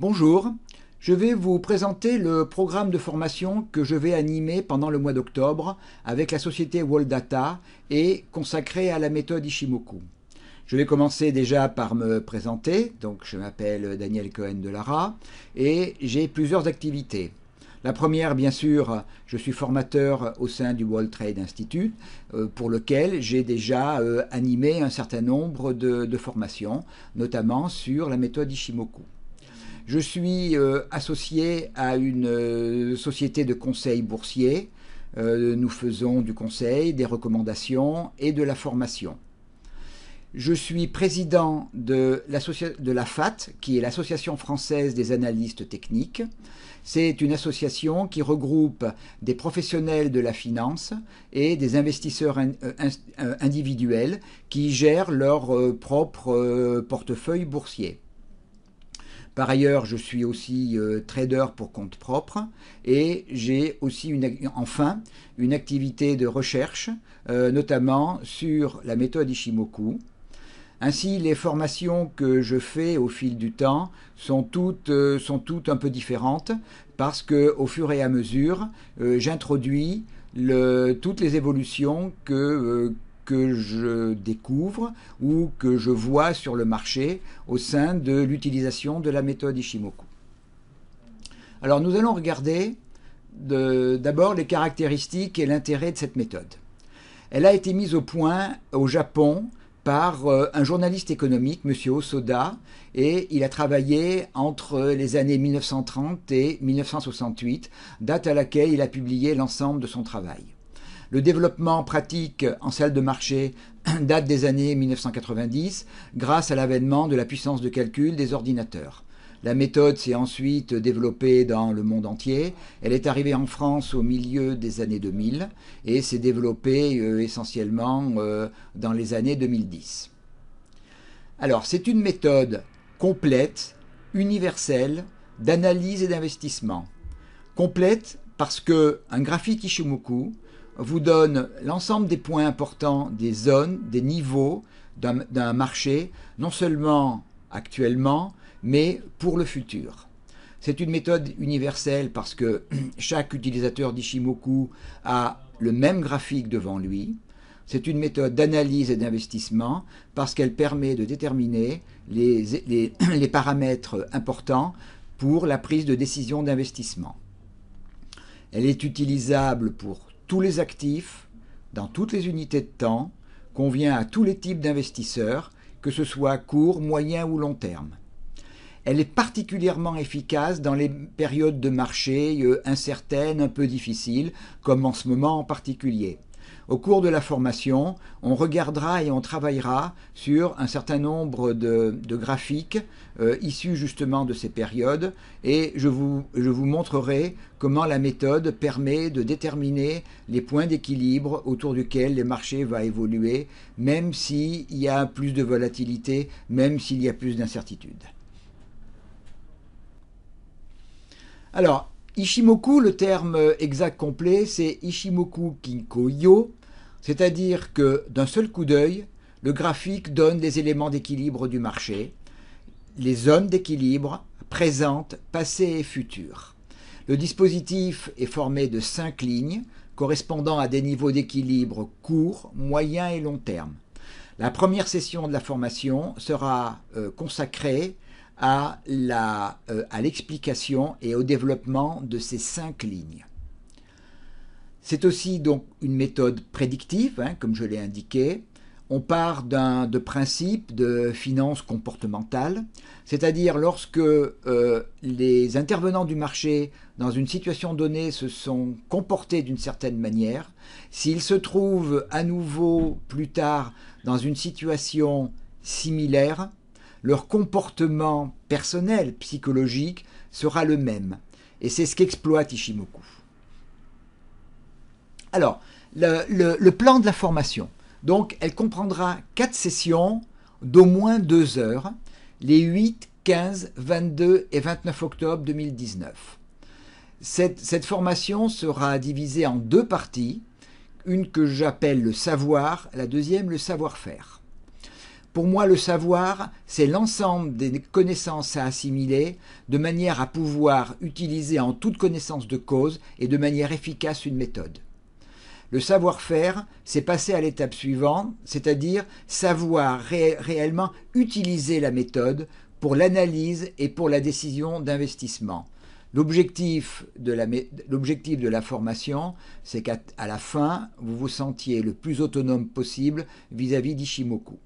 Bonjour, je vais vous présenter le programme de formation que je vais animer pendant le mois d'octobre avec la société Data et consacré à la méthode Ishimoku. Je vais commencer déjà par me présenter, donc je m'appelle Daniel Cohen de Lara et j'ai plusieurs activités. La première, bien sûr, je suis formateur au sein du World Trade Institute, euh, pour lequel j'ai déjà euh, animé un certain nombre de, de formations, notamment sur la méthode Ishimoku. Je suis euh, associé à une euh, société de conseil boursier. Euh, nous faisons du conseil, des recommandations et de la formation. Je suis président de, de la FAT, qui est l'Association française des analystes techniques. C'est une association qui regroupe des professionnels de la finance et des investisseurs individuels qui gèrent leur propre portefeuille boursier. Par ailleurs, je suis aussi euh, trader pour compte propre et j'ai aussi enfin une activité de recherche, euh, notamment sur la méthode Ishimoku. Ainsi, les formations que je fais au fil du temps sont toutes, euh, un peu différentes parce que au fur et à mesure, j'introduis toutes les évolutions que que je découvre ou que je vois sur le marché au sein de l'utilisation de la méthode Ishimoku. Alors nous allons regarder d'abord les caractéristiques et l'intérêt de cette méthode. Elle a été mise au point au Japon par euh, un journaliste économique, M. Osoda, et il a travaillé entre les années 1930 et 1968, date à laquelle il a publié l'ensemble de son travail. Le développement pratique en salle de marché date des années 1990 grâce à l'avènement de la puissance de calcul des ordinateurs. La méthode s'est ensuite développée dans le monde entier. Elle est arrivée en France au milieu des années 2000 et s'est développée euh, essentiellement euh, dans les années 2010. Alors, c'est une méthode complète, universelle, d'analyse et d'investissement. Complète parce que un graphique Ishimoku vous donne l'ensemble des points importants, des zones, des niveaux d'un marché, non seulement actuellement, mais pour le futur. C'est une méthode universelle parce que chaque utilisateur d'Ishimoku a le même graphique devant lui. C'est une méthode d'analyse et d'investissement parce qu'elle permet de déterminer les, les, les, paramètres importants pour la prise de décision d'investissement. Elle est utilisable pour tous les actifs, dans toutes les unités de temps, convient à tous les types d'investisseurs, que ce soit court, moyen ou long terme. Elle est particulièrement efficace dans les périodes de marché euh, incertaines, un peu difficiles, comme en ce moment en particulier. Au cours de la formation, on regardera et on travaillera sur un certain nombre de, graphiques euh, issus justement de ces périodes et je vous, montrerai comment la méthode permet de déterminer les points d'équilibre autour duquel les marchés vont évoluer, même s'il y a plus de volatilité, même s'il y a plus d'incertitude. Alors, Ishimoku, le terme exact complet, c'est Ishimoku Kinko-yo, c'est-à-dire que d'un seul coup d'œil, le graphique donne les éléments d'équilibre du marché, les zones d'équilibre présentes, passées et futures. Le dispositif est formé de cinq lignes correspondant à des niveaux d'équilibre court, moyen et long terme. La première session de la formation sera euh, consacrée euh, à l'explication et au développement de ces cinq lignes. C'est aussi donc une méthode prédictive, hein, comme je l'ai indiqué. On part d'un de principe de finance comportementale, c'est-à-dire lorsque euh, les intervenants du marché dans une situation donnée se sont comportés d'une certaine manière, s'ils se trouvent à nouveau plus tard dans une situation similaire, leur comportement personnel, psychologique, sera le même. Et c'est ce qu'exploite Ishimoku. Alors, le, plan de la formation. Donc, elle comprendra quatre sessions d'au moins deux heures, les 8, 15, 22 et 29 octobre 2019. cette formation sera divisée en deux parties, une que j'appelle le savoir, la deuxième le savoir-faire. Pour moi, le savoir, c'est l'ensemble des connaissances à assimiler de manière à pouvoir utiliser en toute connaissance de cause et de manière efficace une méthode. Le savoir-faire, c'est passer à l'étape suivante, c'est-à-dire savoir réellement utiliser la méthode pour l'analyse et pour la décision d'investissement. L'objectif de, de, la formation, c'est qu'à la fin, vous vous sentiez le plus autonome possible vis-à-vis d'Ishimoku.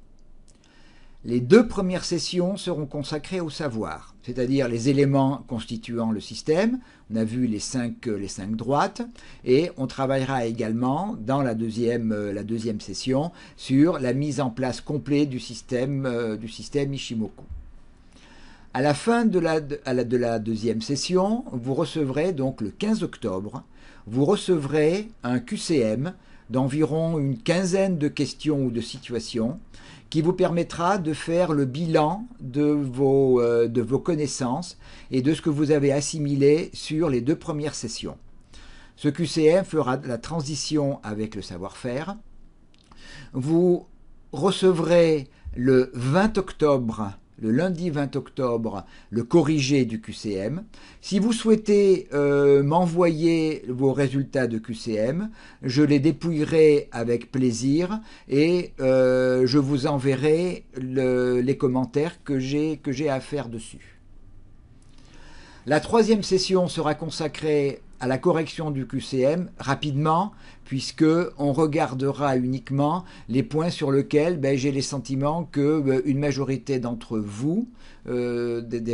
Les deux premières sessions seront consacrées au savoir c'est-à-dire les éléments constituant le système. On a vu les cinq, euh, les cinq droites et on travaillera également dans la deuxième, euh, la session sur la mise en place complète du système, euh, du système Ishimoku. À la fin de la, de la deuxième session, vous recevrez donc le 15 octobre, vous recevrez un QCM d'environ une quinzaine de questions ou de situations qui vous permettra de faire le bilan de vos, euh, de vos connaissances et de ce que vous avez assimilé sur les deux premières sessions. Ce QCM fera la transition avec le savoir-faire. Vous recevrez le 20 octobre le lundi 20 octobre, le corrigé du QCM. Si vous souhaitez euh, m'envoyer vos résultats de QCM, je les dépouillerai avec plaisir et euh, je vous enverrai les commentaires que j'ai à faire dessus. La troisième session sera consacrée à la correction du QCM rapidement, puisque on regardera uniquement les points sur lesquels ben, j'ai les sentiments que euh, une majorité d'entre vous, euh, des,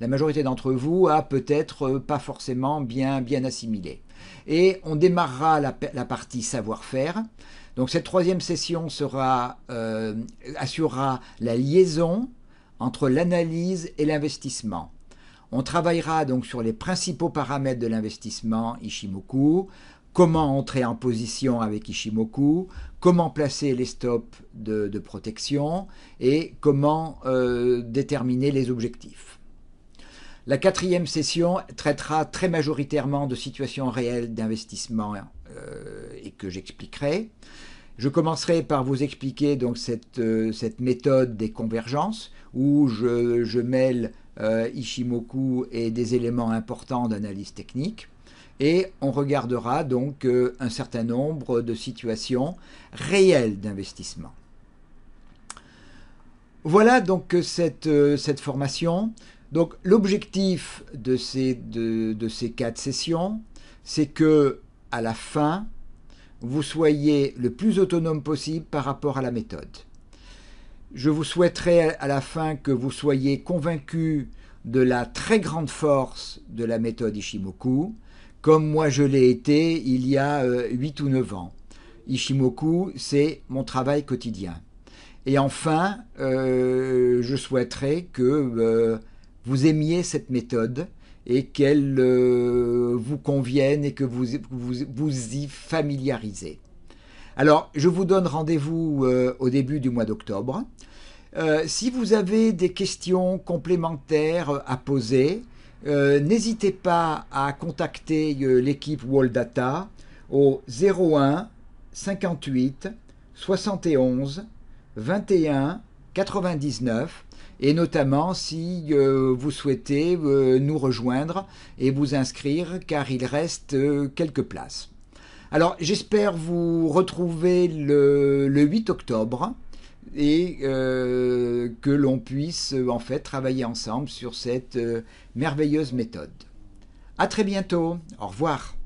la majorité d'entre vous a peut-être euh, pas forcément bien, bien assimilé. Et on démarrera la, partie savoir-faire. Donc cette troisième session sera, euh, assurera la liaison entre l'analyse et l'investissement. On travaillera donc sur les principaux paramètres de l'investissement Ishimoku, comment entrer en position avec Ishimoku, comment placer les stops de, protection et comment euh, déterminer les objectifs. La quatrième session traitera très majoritairement de situations réelles d'investissement euh, et que j'expliquerai. Je commencerai par vous expliquer donc cette, euh, méthode des convergences où je mêle euh, Ishimoku et des éléments importants d'analyse technique. Et on regardera donc euh, un certain nombre de situations réelles d'investissement. Voilà donc euh, cette, cette formation. Donc l'objectif de ces, de, de ces quatre sessions, c'est que à la fin, vous soyez le plus autonome possible par rapport à la méthode. Je vous souhaiterais à la fin que vous soyez convaincus de la très grande force de la méthode Ishimoku, comme moi je l'ai été il y a euh, huit 8 ou 9 ans. Ishimoku, c'est mon travail quotidien. Et enfin, euh, je souhaiterais que euh, vous aimiez cette méthode et qu'elle vous convienne et que vous vous, vous y familiarisez. Alors, je vous donne rendez-vous euh, au début du mois d'octobre. Euh, si vous avez des questions complémentaires à poser, euh, n'hésitez pas à contacter l'équipe Data au 01 58 71 21 99 et notamment si vous souhaitez nous rejoindre et vous inscrire car il reste quelques places. Alors j'espère vous retrouver le, 8 octobre et euh, que l'on puisse euh, en fait travailler ensemble sur cette euh, merveilleuse méthode. À très bientôt, au revoir.